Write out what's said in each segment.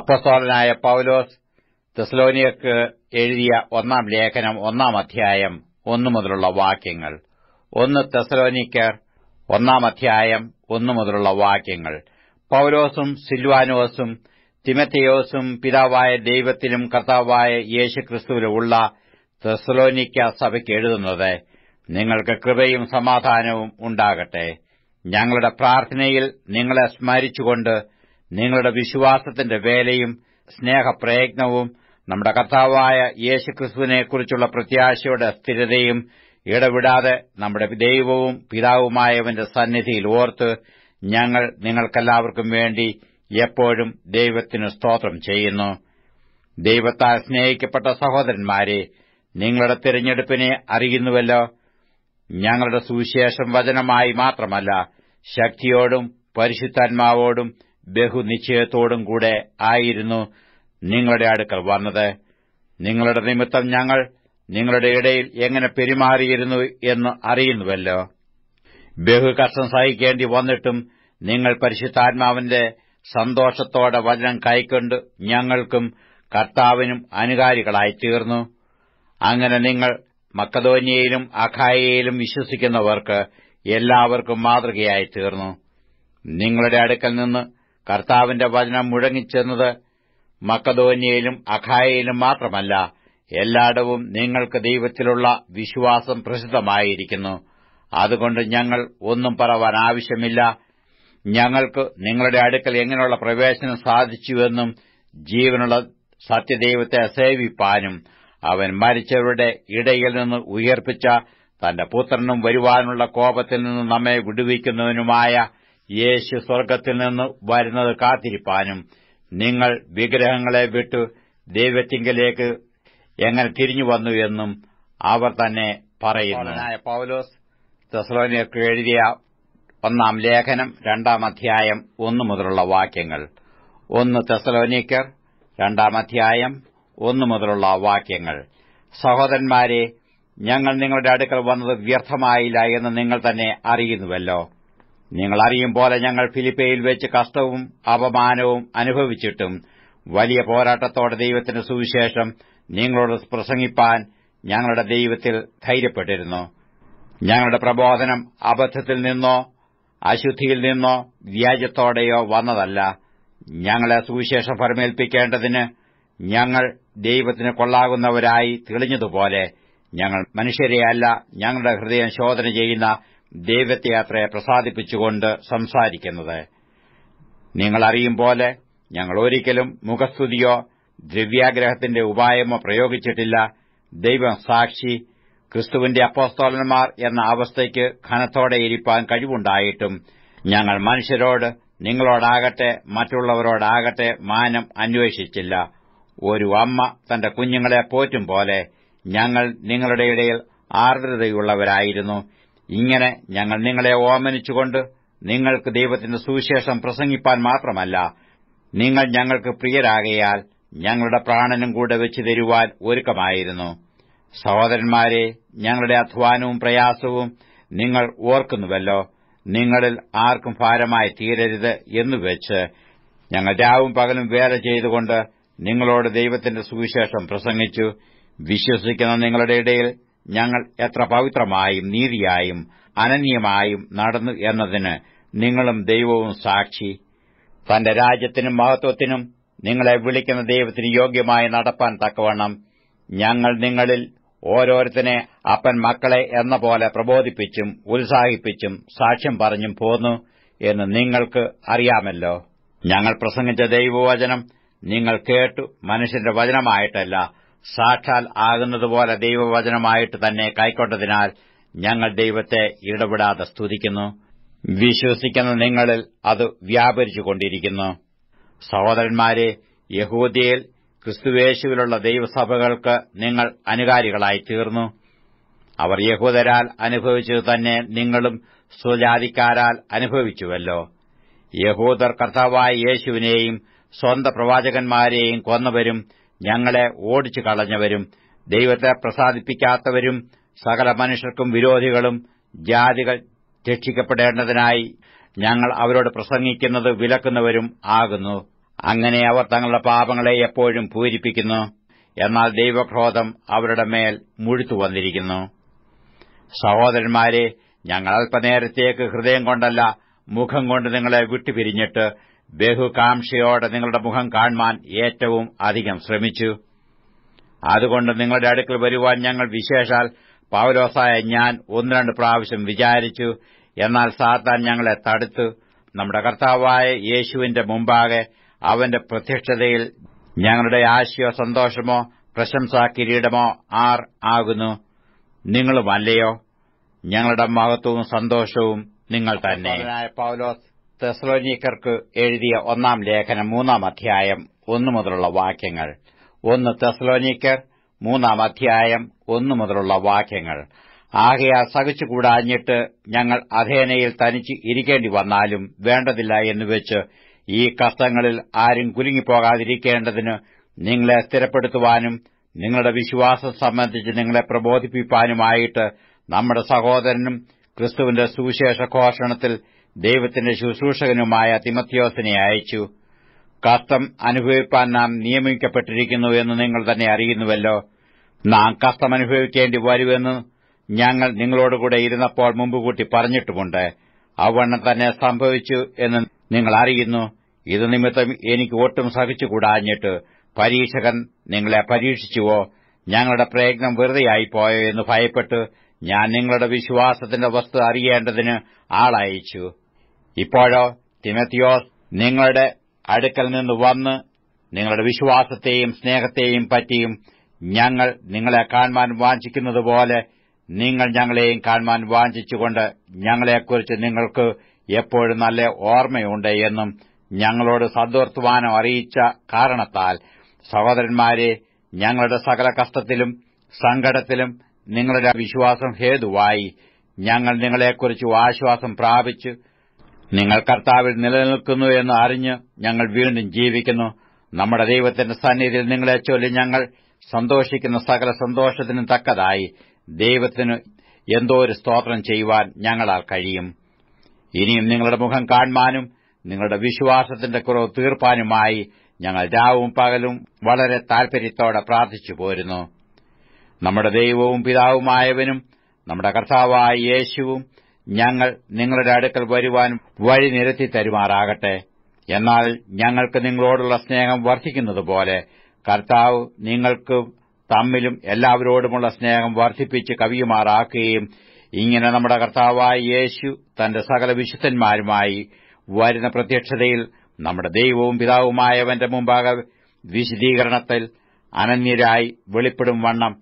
അപ്പസ്വാദനായ പൌലോസ് തെസ്ലോനിയക്ക് എഴുതിയ ഒന്നാം ലേഖനം ഒന്നാം അധ്യായം ഒന്നു മുതലുള്ള വാക്യങ്ങൾ ഒന്ന് തെസ്ലോനിക്കർ ഒന്നാം അധ്യായം ഒന്നു മുതലുള്ള വാക്യങ്ങൾ പൌലോസും സിൽവാനോസും തിമത്തിയോസും പിതാവായ ദൈവത്തിലും കർത്താവായ ക്രിസ്തുവിലുമുള്ള തെസ്ലോനിക്ക സഭയ്ക്ക് എഴുതുന്നത് നിങ്ങൾക്ക് കൃപയും സമാധാനവും ഉണ്ടാകട്ടെ ഞങ്ങളുടെ പ്രാർത്ഥനയിൽ നിങ്ങളെ സ്മരിച്ചുകൊണ്ട് നിങ്ങളുടെ വിശ്വാസത്തിന്റെ വേലയും സ്നേഹപ്രയത്നവും നമ്മുടെ കർത്താവായ യേശുക്രിസ്തുവിനെക്കുറിച്ചുള്ള പ്രത്യാശയുടെ സ്ഥിരതയും ഇടവിടാതെ നമ്മുടെ ദൈവവും പിതാവുമായവന്റെ സന്നിധിയിൽ ഓർത്ത് ഞങ്ങൾ നിങ്ങൾക്കെല്ലാവർക്കും വേണ്ടി എപ്പോഴും ദൈവത്തിന് സ്തോത്രം ചെയ്യുന്നു ദൈവത്താൽ സ്നേഹിക്കപ്പെട്ട സഹോദരന്മാരെ നിങ്ങളുടെ തിരഞ്ഞെടുപ്പിനെ അറിയുന്നുവല്ലോ ഞങ്ങളുടെ സുവിശേഷം വചനമായി മാത്രമല്ല ശക്തിയോടും പരിശുദ്ധാത്മാവോടും ബഹുനിശ്ചയത്തോടും കൂടെ ആയിരുന്നു നിങ്ങളുടെ അടുക്കൽ വന്നത് നിങ്ങളുടെ നിമിത്തം ഞങ്ങൾ നിങ്ങളുടെ ഇടയിൽ എങ്ങനെ പെരുമാറിയിരുന്നു എന്ന് അറിയുന്നുവല്ലോ ബഹുകഷ്ടം സഹിക്കേണ്ടി വന്നിട്ടും നിങ്ങൾ പരിശുദ്ധാത്മാവിന്റെ സന്തോഷത്തോടെ വചനം കൈക്കൊണ്ട് ഞങ്ങൾക്കും കർത്താവിനും അനുകാരികളായി തീർന്നു അങ്ങനെ നിങ്ങൾ മക്കതോന്യയിലും അഖായയിലും വിശ്വസിക്കുന്നവർക്ക് എല്ലാവർക്കും മാതൃകയായി തീർന്നു നിങ്ങളുടെ അടുക്കൽ നിന്ന് കർത്താവിന്റെ വചനം മുഴങ്ങിച്ചെന്നത് മക്കതോന്യയിലും അഖായയിലും മാത്രമല്ല എല്ലായിടവും നിങ്ങൾക്ക് ദൈവത്തിലുള്ള വിശ്വാസം പ്രസിദ്ധമായിരിക്കുന്നു അതുകൊണ്ട് ഞങ്ങൾ ഒന്നും പറവാൻ ആവശ്യമില്ല ഞങ്ങൾക്ക് നിങ്ങളുടെ അടുക്കൽ എങ്ങനെയുള്ള പ്രവേശനം സാധിച്ചുവെന്നും ജീവനുള്ള സത്യദൈവത്തെ സേവിപ്പാനും അവൻ മരിച്ചവരുടെ ഇടയിൽ നിന്ന് ഉയർപ്പിച്ച തന്റെ പുത്രനും വരുവാനുള്ള കോപത്തിൽ നിന്ന് നമ്മെ വിടുവിക്കുന്നതിനുമായ യേശു സ്വർഗത്തിൽ നിന്ന് വരുന്നത് കാത്തിരിപ്പാനും നിങ്ങൾ വിഗ്രഹങ്ങളെ വിട്ടു ദൈവത്തിങ്കിലേക്ക് എങ്ങനെ തിരിഞ്ഞു വന്നു എന്നും അവർ തന്നെ പറയുന്നു പൗലോസ് തെസലോനിയൊക്കെ എഴുതിയ ഒന്നാം ലേഖനം രണ്ടാം അധ്യായം ഒന്നു മുതലുള്ള വാക്യങ്ങൾ ഒന്ന് തെസലോനിക്കർ രണ്ടാം അധ്യായം ഒന്നു മുതലുള്ള വാക്യങ്ങൾ സഹോദരന്മാരെ ഞങ്ങൾ നിങ്ങളുടെ അടുക്കൽ വന്നത് വ്യർത്ഥമായില്ല എന്ന് നിങ്ങൾ തന്നെ അറിയുന്നുവല്ലോ നിങ്ങളറിയും പോലെ ഞങ്ങൾ ഫിലിപ്പയിൽ വെച്ച് കഷ്ടവും അപമാനവും അനുഭവിച്ചിട്ടും വലിയ പോരാട്ടത്തോടെ ദൈവത്തിന്റെ സുവിശേഷം നിങ്ങളോട് പ്രസംഗിപ്പാൻ ഞങ്ങളുടെ ദൈവത്തിൽ ധൈര്യപ്പെട്ടിരുന്നു ഞങ്ങളുടെ പ്രബോധനം അബദ്ധത്തിൽ നിന്നോ അശുദ്ധിയിൽ നിന്നോ വ്യാജത്തോടെയോ വന്നതല്ല ഞങ്ങളെ സുവിശേഷം പരമേൽപ്പിക്കേണ്ടതിന് ഞങ്ങൾ ദൈവത്തിന് കൊള്ളാകുന്നവരായി തെളിഞ്ഞതുപോലെ ഞങ്ങൾ മനുഷ്യരെയല്ല ഞങ്ങളുടെ ഹൃദയം ശോധന ചെയ്യുന്ന ദൈവത്തെയാത്രയെ പ്രസാദിപ്പിച്ചുകൊണ്ട് സംസാരിക്കുന്നത് നിങ്ങളറിയും പോലെ ഞങ്ങൾ ഒരിക്കലും മുഖസ്തുതിയോ ദ്രവ്യാഗ്രഹത്തിന്റെ ഉപായമോ പ്രയോഗിച്ചിട്ടില്ല ദൈവം സാക്ഷി ക്രിസ്തുവിന്റെ അപ്പോസ്തോലന്മാർ എന്ന അവസ്ഥയ്ക്ക് ഖനത്തോടെ ഇരിപ്പാൻ കഴിവുണ്ടായിട്ടും ഞങ്ങൾ മനുഷ്യരോട് നിങ്ങളോടാകട്ടെ മറ്റുള്ളവരോടാകട്ടെ മാനം അന്വേഷിച്ചില്ല ഒരു അമ്മ തന്റെ കുഞ്ഞുങ്ങളെ പോറ്റും പോലെ ഞങ്ങൾ നിങ്ങളുടെ ഇടയിൽ ആർദ്രതയുള്ളവരായിരുന്നു ഇങ്ങനെ ഞങ്ങൾ നിങ്ങളെ ഓമനിച്ചുകൊണ്ട് നിങ്ങൾക്ക് ദൈവത്തിന്റെ സുവിശേഷം പ്രസംഗിപ്പാൻ മാത്രമല്ല നിങ്ങൾ ഞങ്ങൾക്ക് പ്രിയരാകയാൽ ഞങ്ങളുടെ പ്രാണനും കൂടെ വെച്ച് തരുവാൻ ഒരുക്കമായിരുന്നു സഹോദരന്മാരെ ഞങ്ങളുടെ അധ്വാനവും പ്രയാസവും നിങ്ങൾ ഓർക്കുന്നുവല്ലോ നിങ്ങളിൽ ആർക്കും ഭാരമായി തീരരുത് എന്നുവെച്ച് ഞങ്ങൾ രാവും പകലും വേല ചെയ്തുകൊണ്ട് നിങ്ങളോട് ദൈവത്തിന്റെ സുവിശേഷം പ്രസംഗിച്ചു വിശ്വസിക്കുന്ന നിങ്ങളുടെ ഇടയിൽ ഞങ്ങൾ എത്ര പവിത്രമായും നീതിയായും അനന്യമായും നടന്നു എന്നതിന് നിങ്ങളും ദൈവവും സാക്ഷി തന്റെ രാജ്യത്തിനും മഹത്വത്തിനും നിങ്ങളെ വിളിക്കുന്ന ദൈവത്തിന് യോഗ്യമായി നടപ്പാൻ തക്കവണ്ണം ഞങ്ങൾ നിങ്ങളിൽ ഓരോരുത്തരെ അപ്പൻ മക്കളെ എന്ന പോലെ പ്രബോധിപ്പിച്ചും ഉത്സാഹിപ്പിച്ചും സാക്ഷ്യം പറഞ്ഞും പോന്നു എന്ന് നിങ്ങൾക്ക് അറിയാമല്ലോ ഞങ്ങൾ പ്രസംഗിച്ച ദൈവവചനം നിങ്ങൾ കേട്ടു മനുഷ്യന്റെ വചനമായിട്ടല്ല സാക്ഷാൽ ആകുന്നതുപോലെ ദൈവവചനമായിട്ട് തന്നെ കൈക്കൊണ്ടതിനാൽ ഞങ്ങൾ ദൈവത്തെ ഇടപെടാതെ സ്തുതിക്കുന്നു വിശ്വസിക്കുന്ന നിങ്ങളിൽ അത് വ്യാപരിച്ചുകൊണ്ടിരിക്കുന്നു സഹോദരന്മാരെ യഹൂദിയയിൽ ക്രിസ്തുവേശുവിലുള്ള ദൈവസഭകൾക്ക് നിങ്ങൾ അനുകാരികളായി തീർന്നു അവർ യഹൂദരാൽ അനുഭവിച്ചത് തന്നെ നിങ്ങളും സ്വജാതിക്കാരാൽ അനുഭവിച്ചുവല്ലോ യഹൂദർ കർത്താവായ യേശുവിനെയും സ്വന്ത പ്രവാചകന്മാരെയും കൊന്നവരും ഞങ്ങളെ ഓടിച്ചു കളഞ്ഞവരും ദൈവത്തെ പ്രസാദിപ്പിക്കാത്തവരും സകല മനുഷ്യർക്കും വിരോധികളും ജാതികൾ രക്ഷിക്കപ്പെടേണ്ടതിനായി ഞങ്ങൾ അവരോട് പ്രസംഗിക്കുന്നത് വിലക്കുന്നവരും ആകുന്നു അങ്ങനെ അവർ തങ്ങളുടെ പാപങ്ങളെ എപ്പോഴും പൂരിപ്പിക്കുന്നു എന്നാൽ ദൈവക്രോധം അവരുടെ മേൽ മുഴുത്തു വന്നിരിക്കുന്നു സഹോദരന്മാരെ ഞങ്ങൾ അല്പനേരത്തേക്ക് ഹൃദയം കൊണ്ടല്ല മുഖം കൊണ്ട് നിങ്ങളെ വിട്ടുപിരിഞ്ഞിട്ട് ബഹുകാംക്ഷയോടെ നിങ്ങളുടെ മുഖം കാണുവാൻ ഏറ്റവും അധികം ശ്രമിച്ചു അതുകൊണ്ട് നിങ്ങളുടെ അടുക്കൽ വരുവാൻ ഞങ്ങൾ വിശേഷാൽ പൌരോസായ ഞാൻ ഒന്ന് രണ്ട് പ്രാവശ്യം വിചാരിച്ചു എന്നാൽ സാത്താൻ ഞങ്ങളെ തടുത്തു നമ്മുടെ കർത്താവായ യേശുവിന്റെ മുമ്പാകെ അവന്റെ പ്രത്യക്ഷതയിൽ ഞങ്ങളുടെ ആശയോ സന്തോഷമോ പ്രശംസാ കിരീടമോ ആർ ആകുന്നു നിങ്ങളുമല്ലയോ ഞങ്ങളുടെ മഹത്വവും സന്തോഷവും നിങ്ങൾ തന്നെ പൗലോസ് തെസ്ലോനീക്കർക്ക് എഴുതിയ ഒന്നാം ലേഖനം മൂന്നാം അധ്യായം ഒന്നു മുതലുള്ള വാക്യങ്ങൾ ഒന്ന് തെസ്ലോനീക്കർ മൂന്നാം അധ്യായം ഒന്നു മുതലുള്ള വാക്യങ്ങൾ ആകയാൽ സഹിച്ചുകൂടാഞ്ഞിട്ട് ഞങ്ങൾ അധേനയിൽ തനിച്ച് ഇരിക്കേണ്ടി വന്നാലും വേണ്ടതില്ല എന്നുവെച്ച് ഈ കഷ്ടങ്ങളിൽ ആരും കുലുങ്ങിപ്പോകാതിരിക്കേണ്ടതിന് നിങ്ങളെ സ്ഥിരപ്പെടുത്തുവാനും നിങ്ങളുടെ വിശ്വാസം സംബന്ധിച്ച് നിങ്ങളെ പ്രബോധിപ്പിക്കാനുമായിട്ട് നമ്മുടെ സഹോദരനും ക്രിസ്തുവിന്റെ സുവിശേഷ ഘോഷണത്തിൽ ദൈവത്തിന്റെ ശുശ്രൂഷകനുമായ തിമത്യോസിനെ അയച്ചു കസ്തം അനുഭവിപ്പാൻ നാം നിയമിക്കപ്പെട്ടിരിക്കുന്നു എന്ന് നിങ്ങൾ തന്നെ അറിയുന്നുവല്ലോ നാം കസ്തം അനുഭവിക്കേണ്ടി വരുമെന്ന് ഞങ്ങൾ നിങ്ങളോടുകൂടെ ഇരുന്നപ്പോൾ മുമ്പുകൂട്ടി പറഞ്ഞിട്ടുമുണ്ട് അവണ്ണം തന്നെ സംഭവിച്ചു എന്ന് നിങ്ങൾ അറിയുന്നു ഇത് നിമിത്തം എനിക്ക് ഒട്ടും സഹിച്ചുകൂടാഞ്ഞിട്ട് പരീക്ഷകൻ നിങ്ങളെ പരീക്ഷിച്ചുവോ ഞങ്ങളുടെ പ്രയത്നം വെറുതെയായി പോയോ എന്ന് ഭയപ്പെട്ട് ഞാൻ നിങ്ങളുടെ വിശ്വാസത്തിന്റെ വസ്തു അറിയേണ്ടതിന് ആളയച്ചു ഇപ്പോഴോ തിമത്തിയോസ് നിങ്ങളുടെ അടുക്കൽ നിന്ന് വന്ന് നിങ്ങളുടെ വിശ്വാസത്തെയും സ്നേഹത്തെയും പറ്റിയും ഞങ്ങൾ നിങ്ങളെ കാണുവാൻ വാഞ്ചിക്കുന്നതുപോലെ നിങ്ങൾ ഞങ്ങളെയും കാണുവാൻ വാഞ്ചിച്ചുകൊണ്ട് ഞങ്ങളെക്കുറിച്ച് നിങ്ങൾക്ക് എപ്പോഴും നല്ല ഓർമ്മയുണ്ട് എന്നും ഞങ്ങളോട് സദ്വർത്തുവാനം അറിയിച്ച കാരണത്താൽ സഹോദരന്മാരെ ഞങ്ങളുടെ സകല കഷ്ടത്തിലും സങ്കടത്തിലും നിങ്ങളുടെ വിശ്വാസം ഹേതുവായി ഞങ്ങൾ നിങ്ങളെക്കുറിച്ച് ആശ്വാസം പ്രാപിച്ച് നിങ്ങൾ കർത്താവിൽ നിലനിൽക്കുന്നു എന്ന് അറിഞ്ഞ് ഞങ്ങൾ വീണ്ടും ജീവിക്കുന്നു നമ്മുടെ ദൈവത്തിന്റെ സന്നിധിയിൽ നിങ്ങളെ ചൊല്ലി ഞങ്ങൾ സന്തോഷിക്കുന്ന സകല സന്തോഷത്തിനും തക്കതായി ദൈവത്തിന് എന്തോ ഒരു സ്തോത്രം ചെയ്യുവാൻ ഞങ്ങളാൽ കഴിയും ഇനിയും നിങ്ങളുടെ മുഖം കാണുവാനും നിങ്ങളുടെ വിശ്വാസത്തിന്റെ കുറവ് തീർപ്പാനുമായി ഞങ്ങൾ രാവും പകലും വളരെ താൽപര്യത്തോടെ പ്രാർത്ഥിച്ചു പോരുന്നു നമ്മുടെ ദൈവവും പിതാവുമായവനും നമ്മുടെ കർത്താവായ യേശുവും ഞങ്ങൾ നിങ്ങളുടെ അടുക്കൽ വരുവാൻ വഴി നിരത്തി തരുമാറാകട്ടെ എന്നാൽ ഞങ്ങൾക്ക് നിങ്ങളോടുള്ള സ്നേഹം വർദ്ധിക്കുന്നതുപോലെ കർത്താവ് നിങ്ങൾക്ക് തമ്മിലും എല്ലാവരോടുമുള്ള സ്നേഹം വർദ്ധിപ്പിച്ച് കവിയുമാറാക്കുകയും ഇങ്ങനെ നമ്മുടെ കർത്താവായ യേശു തന്റെ സകല വിശുദ്ധന്മാരുമായി വരുന്ന പ്രത്യക്ഷതയിൽ നമ്മുടെ ദൈവവും പിതാവുമായവന്റെ മുമ്പാകെ വിശദീകരണത്തിൽ അനന്യരായി വെളിപ്പെടും വണ്ണം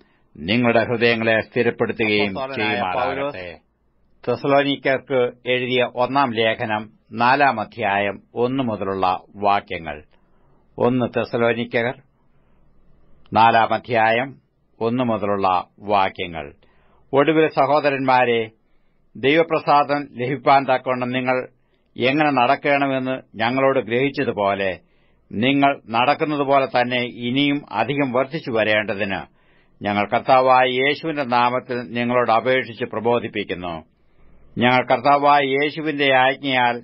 നിങ്ങളുടെ ഹൃദയങ്ങളെ സ്ഥിരപ്പെടുത്തുകയും ചെയ്യുമാറാകട്ടെ തെസലോനിക്കർക്ക് എഴുതിയ ഒന്നാം ലേഖനം നാലാം അധ്യായം ഒന്നു മുതലുള്ള വാക്യങ്ങൾ ഒന്ന് തെസലോനിക്കർ നാലാം അധ്യായം ഒന്നു മുതലുള്ള വാക്യങ്ങൾ ഒടുവിൽ സഹോദരന്മാരെ ദൈവപ്രസാദം ലഭിപ്പാൻ തക്കൊണ്ട് നിങ്ങൾ എങ്ങനെ നടക്കണമെന്ന് ഞങ്ങളോട് ഗ്രഹിച്ചതുപോലെ നിങ്ങൾ നടക്കുന്നതുപോലെ തന്നെ ഇനിയും അധികം വർദ്ധിച്ചു വരേണ്ടതിന് ഞങ്ങൾ കർത്താവായ യേശുവിന്റെ നാമത്തിൽ നിങ്ങളോട് അപേക്ഷിച്ച് പ്രബോധിപ്പിക്കുന്നു ഞങ്ങൾ കർത്താവായ യേശുവിന്റെ ആജ്ഞയാൽ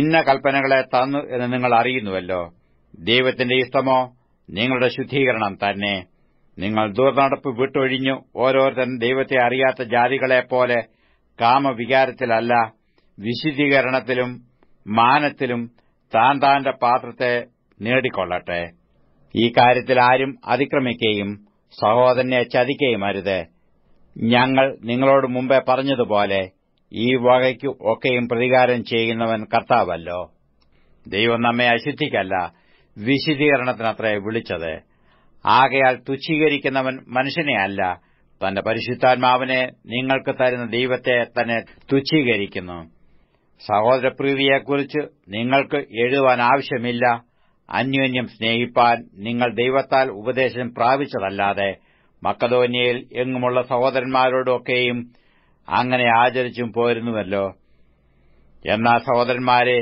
ഇന്ന കൽപ്പനകളെ തന്നു എന്ന് നിങ്ങൾ അറിയുന്നുവല്ലോ ദൈവത്തിന്റെ ഇഷ്ടമോ നിങ്ങളുടെ ശുദ്ധീകരണം തന്നെ നിങ്ങൾ ദുർനടപ്പ് വിട്ടൊഴിഞ്ഞു ഓരോരുത്തരും ദൈവത്തെ അറിയാത്ത ജാതികളെപ്പോലെ കാമവികാരത്തിലല്ല വിശുദ്ധീകരണത്തിലും മാനത്തിലും താൻ താന്റെ പാത്രത്തെ നേടിക്കൊള്ളട്ടെ ഈ കാര്യത്തിൽ ആരും അതിക്രമിക്കുകയും സഹോദരനെ ചതിക്കുകയും അരുത് ഞങ്ങൾ നിങ്ങളോട് മുമ്പേ പറഞ്ഞതുപോലെ ഈ വകയ്ക്ക് ഒക്കെയും പ്രതികാരം ചെയ്യുന്നവൻ കർത്താവല്ലോ ദൈവം നമ്മെ അശുദ്ധിക്കല്ല വിശുദ്ധീകരണത്തിനത്രേ വിളിച്ചത് ആകയാൽ തുച്ഛീകരിക്കുന്നവൻ മനുഷ്യനെ അല്ല തന്റെ പരിശുദ്ധാത്മാവിനെ നിങ്ങൾക്ക് തരുന്ന ദൈവത്തെ തന്നെ തുച്ഛീകരിക്കുന്നു സഹോദരപ്രീതിയെക്കുറിച്ച് നിങ്ങൾക്ക് എഴുതുവാൻ ആവശ്യമില്ല അന്യോന്യം സ്നേഹിപ്പാൻ നിങ്ങൾ ദൈവത്താൽ ഉപദേശം പ്രാപിച്ചതല്ലാതെ മക്കതോന്യയിൽ എങ്ങുമുള്ള സഹോദരന്മാരോടൊക്കെയും അങ്ങനെ ആചരിച്ചും പോരുന്നുവല്ലോ എന്നാ സഹോദരന്മാരെ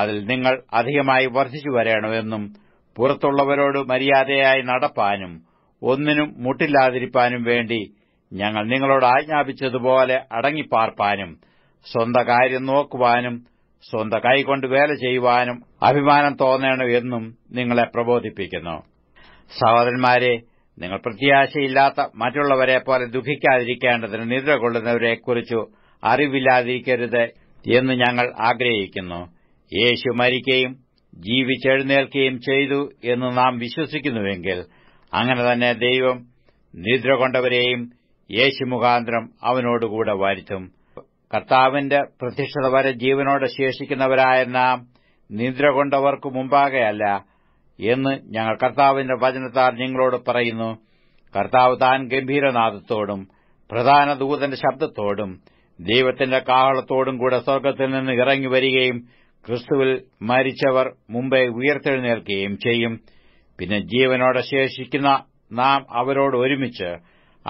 അതിൽ നിങ്ങൾ അധികമായി വർദ്ധിച്ചു വരണമെന്നും പുറത്തുള്ളവരോട് മര്യാദയായി നടപ്പാനും ഒന്നിനും മുട്ടില്ലാതിരിപ്പാനും വേണ്ടി ഞങ്ങൾ നിങ്ങളോട് ആജ്ഞാപിച്ചതുപോലെ അടങ്ങിപ്പാർപ്പാനും സ്വന്ത കാര്യം നോക്കുവാനും സ്വന്ത കൈകൊണ്ട് വേല ചെയ്യുവാനും അഭിമാനം തോന്നണമെന്നും നിങ്ങളെ പ്രബോധിപ്പിക്കുന്നു സഹോദരന്മാരെ നിങ്ങൾ പ്രത്യാശയില്ലാത്ത മറ്റുള്ളവരെ പോലെ ദുഃഖിക്കാതിരിക്കേണ്ടതിന് നിദ്ര അറിവില്ലാതിരിക്കരുത് എന്ന് ഞങ്ങൾ ആഗ്രഹിക്കുന്നു യേശു മരിക്കുകയും ജീവിച്ചെഴുന്നേൽക്കുകയും ചെയ്തു എന്ന് നാം വിശ്വസിക്കുന്നുവെങ്കിൽ അങ്ങനെ തന്നെ ദൈവം നിദ്ര കൊണ്ടവരെയും യേശു മുഖാന്തരം അവനോടുകൂടെ വരുത്തും കർത്താവിന്റെ പ്രത്യക്ഷത വരെ ജീവനോടെ ശേഷിക്കുന്നവരായ നാം നിദ്ര കൊണ്ടവർക്ക് മുമ്പാകെയല്ല എന്ന് ഞങ്ങൾ കർത്താവിന്റെ വചനത്താൽ നിങ്ങളോട് പറയുന്നു കർത്താവ് താൻ ഗംഭീരനാഥത്തോടും പ്രധാന ദൂതന്റെ ശബ്ദത്തോടും ദൈവത്തിന്റെ കാഹളത്തോടും കൂടെ സ്വർഗത്തിൽ നിന്ന് ഇറങ്ങി വരികയും ക്രിസ്തുവിൽ മരിച്ചവർ മുമ്പേ ഉയർത്തെഴുന്നേൽക്കുകയും ചെയ്യും പിന്നെ ജീവനോടെ ശേഷിക്കുന്ന നാം അവരോട് ഒരുമിച്ച്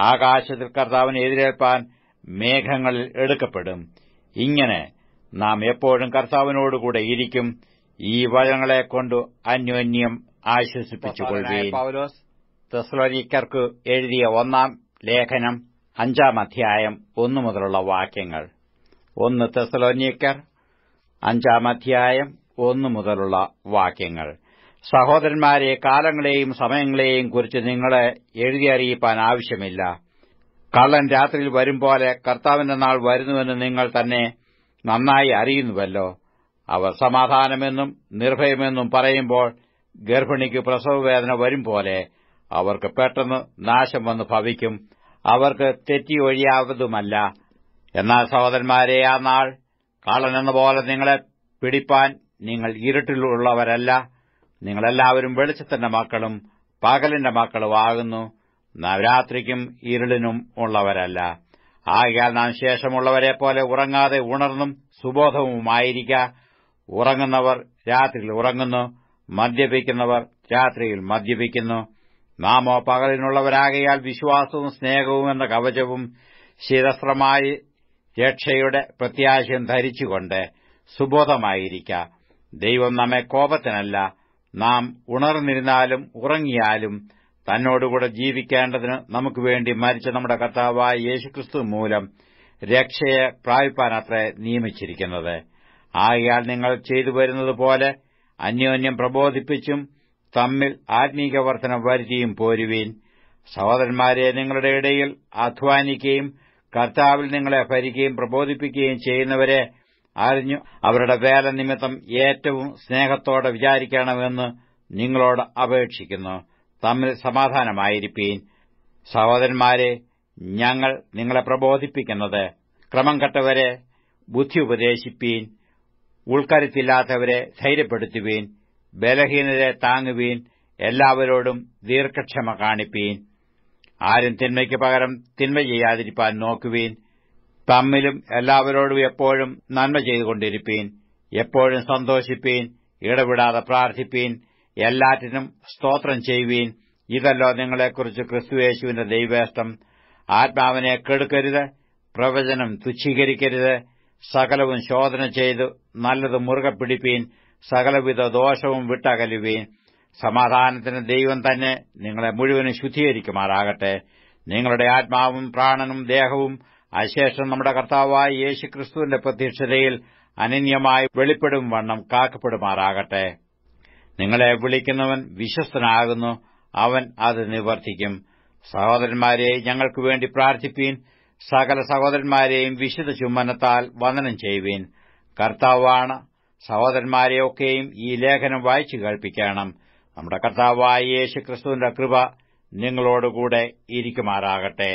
ആകാശത്തിൽ കർത്താവിനെ എതിരേൽപ്പാൻ മേഘങ്ങളിൽ എടുക്കപ്പെടും ഇങ്ങനെ നാം എപ്പോഴും കർത്താവിനോടുകൂടെ ഇരിക്കും ഈ വചനങ്ങളെ കൊണ്ട് അന്യോന്യം ആശ്വസിപ്പിച്ചുകൊള്ളുകയും പൗലോസ് തെസ്ലോരിക്കർക്ക് എഴുതിയ ഒന്നാം ലേഖനം അഞ്ചാം അധ്യായം ഒന്നു മുതലുള്ള വാക്യങ്ങൾ ഒന്ന് തെസ്ലോനിക്കർ അഞ്ചാം അധ്യായം ഒന്നു മുതലുള്ള വാക്യങ്ങൾ സഹോദരന്മാരെ കാലങ്ങളെയും സമയങ്ങളെയും കുറിച്ച് നിങ്ങളെ എഴുതി അറിയിപ്പാൻ ആവശ്യമില്ല കള്ളൻ രാത്രിയിൽ വരും പോലെ കർത്താവിന്റെ നാൾ വരുന്നുവെന്ന് നിങ്ങൾ തന്നെ നന്നായി അറിയുന്നുവല്ലോ അവർ സമാധാനമെന്നും നിർഭയമെന്നും പറയുമ്പോൾ ഗർഭിണിക്ക് പ്രസവവേദന വരും പോലെ അവർക്ക് പെട്ടെന്ന് നാശം വന്ന് ഭവിക്കും അവർക്ക് തെറ്റി ഒഴിയാവതുമല്ല എന്നാൽ സഹോദരന്മാരെ ആ നാൾ കാളനെന്ന പോലെ നിങ്ങളെ പിടിപ്പാൻ നിങ്ങൾ ഇരുട്ടിലുള്ളവരല്ല നിങ്ങളെല്ലാവരും വെളിച്ചത്തിന്റെ മക്കളും പകലിന്റെ മക്കളും ആകുന്നു നവരാത്രിക്കും ഇരുളിനും ഉള്ളവരല്ല ആകയാൽ നാം ശേഷമുള്ളവരെ പോലെ ഉറങ്ങാതെ ഉണർന്നും സുബോധവുമായിരിക്കാം ഉറങ്ങുന്നവർ രാത്രിയിൽ ഉറങ്ങുന്നു മദ്യപിക്കുന്നവർ രാത്രിയിൽ മദ്യപിക്കുന്നു നാമോ പകലിനുള്ളവരാകയാൽ വിശ്വാസവും സ്നേഹവും എന്ന കവചവും ശിരസ്ത്രമായി രക്ഷയുടെ പ്രത്യാശയും ധരിച്ചുകൊണ്ട് സുബോധമായിരിക്ക ദൈവം നമ്മെ കോപത്തിനല്ല നാം ഉണർന്നിരുന്നാലും ഉറങ്ങിയാലും തന്നോടുകൂടെ ജീവിക്കേണ്ടതിന് നമുക്ക് വേണ്ടി മരിച്ച നമ്മുടെ കർത്താവായ യേശുക്രിസ്തു മൂലം രക്ഷയെ പ്രാപിപ്പാനത്രേ നിയമിച്ചിരിക്കുന്നത് ആകയാൽ നിങ്ങൾ ചെയ്തു വരുന്നതുപോലെ അന്യോന്യം പ്രബോധിപ്പിച്ചും തമ്മിൽ ആത്മീക വർധനം വരുത്തിയും പോരുവീൻ സഹോദരന്മാരെ നിങ്ങളുടെ ഇടയിൽ അധ്വാനിക്കുകയും കർത്താവിൽ നിങ്ങളെ ഭരിക്കുകയും പ്രബോധിപ്പിക്കുകയും ചെയ്യുന്നവരെ അറിഞ്ഞു അവരുടെ വേല നിമിത്തം ഏറ്റവും സ്നേഹത്തോടെ വിചാരിക്കണമെന്ന് നിങ്ങളോട് അപേക്ഷിക്കുന്നു തമ്മിൽ സമാധാനമായിരിപ്പീൻ സഹോദരന്മാരെ ഞങ്ങൾ നിങ്ങളെ പ്രബോധിപ്പിക്കുന്നത് ക്രമം കെട്ടവരെ ബുദ്ധി ഉപദേശിപ്പീൻ ഉൾക്കരുത്തില്ലാത്തവരെ ധൈര്യപ്പെടുത്തുവീൻ ബലഹീനരെ താങ്ങുവീൻ എല്ലാവരോടും ദീർഘക്ഷമ കാണിപ്പീൻ ആരും തിന്മയ്ക്ക് പകരം തിന്മ ചെയ്യാതിരിക്കാൻ നോക്കുവീൻ തമ്മിലും എല്ലാവരോടും എപ്പോഴും നന്മ ചെയ്തുകൊണ്ടിരിപ്പീൻ എപ്പോഴും സന്തോഷിപ്പീൻ ഇടപെടാതെ പ്രാർത്ഥിപ്പീൻ എല്ലാറ്റിനും സ്തോത്രം ചെയ്യുവീൻ ഇതല്ലോ നിങ്ങളെക്കുറിച്ച് ക്രിസ്തുവേശുവിന്റെ ദൈവേഷ്ടം ആത്മാവിനെ കെടുക്കരുത് പ്രവചനം തുച്ഛീകരിക്കരുത് സകലവും ശോധന ചെയ്തു നല്ലത് മുറുകെ പിടിപ്പീൻ സകലവിധ ദോഷവും വിട്ടകലുവീൻ സമാധാനത്തിന് ദൈവം തന്നെ നിങ്ങളെ മുഴുവനും ശുദ്ധീകരിക്കുമാറാകട്ടെ നിങ്ങളുടെ ആത്മാവും പ്രാണനും ദേഹവും അശേഷം നമ്മുടെ കർത്താവായ യേശുക്രിസ്തുവിന്റെ പ്രത്യക്ഷതയിൽ അനന്യമായി വെളിപ്പെടും വണ്ണം കാക്കപ്പെടുമാറാകട്ടെ നിങ്ങളെ വിളിക്കുന്നവൻ വിശ്വസ്തനാകുന്നു അവൻ അത് നിവർത്തിക്കും സഹോദരന്മാരെ ഞങ്ങൾക്കു വേണ്ടി പ്രാർത്ഥിപ്പീൻ സകല സഹോദരന്മാരെയും വിശുദ്ധ ചുമ്മനത്താൽ വന്ദനം ചെയ്യുവീൻ കർത്താവാണ് സഹോദരന്മാരെയൊക്കെയും ഈ ലേഖനം വായിച്ചു കേൾപ്പിക്കണം നമ്മുടെ കർത്താവായ യേശു ക്രിസ്തുവിന്റെ കൃപ നിങ്ങളോടുകൂടെ ഇരിക്കുമാറാകട്ടെ